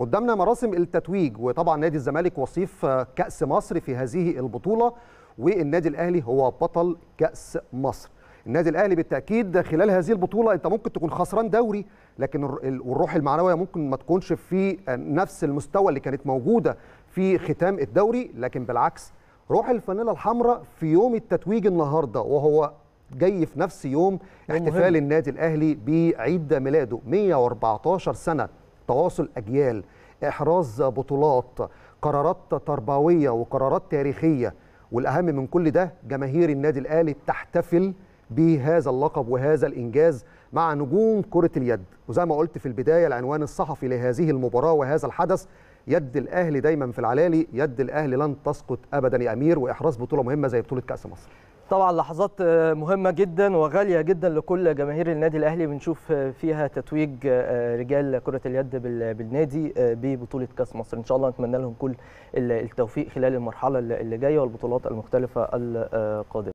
قدامنا مراسم التتويج وطبعا نادي الزمالك وصيف كأس مصر في هذه البطولة والنادي الأهلي هو بطل كأس مصر النادي الأهلي بالتأكيد خلال هذه البطولة أنت ممكن تكون خسران دوري لكن الروح المعنوية ممكن ما تكونش في نفس المستوى اللي كانت موجودة في ختام الدوري لكن بالعكس روح الفانيلا الحمراء في يوم التتويج النهارده وهو جاي في نفس يوم احتفال النادي الاهلي بعيد ميلاده 114 سنه تواصل اجيال احراز بطولات قرارات تربويه وقرارات تاريخيه والاهم من كل ده جماهير النادي الاهلي تحتفل بهذا اللقب وهذا الانجاز مع نجوم كره اليد وزي ما قلت في البدايه العنوان الصحفي لهذه المباراه وهذا الحدث يد الاهلي دايما في العلالي يد الاهلي لن تسقط ابدا يا امير واحراز بطوله مهمه زي بطوله كاس مصر طبعا لحظات آه، مهمة جدا وغالية جدا لكل جماهير النادي الأهلي بنشوف آه، فيها تتويج آه، رجال كرة اليد بالنادي ببطولة كأس مصر إن شاء الله نتمنى لهم كل التوفيق خلال المرحلة اللي جاية والبطولات المختلفة القادمة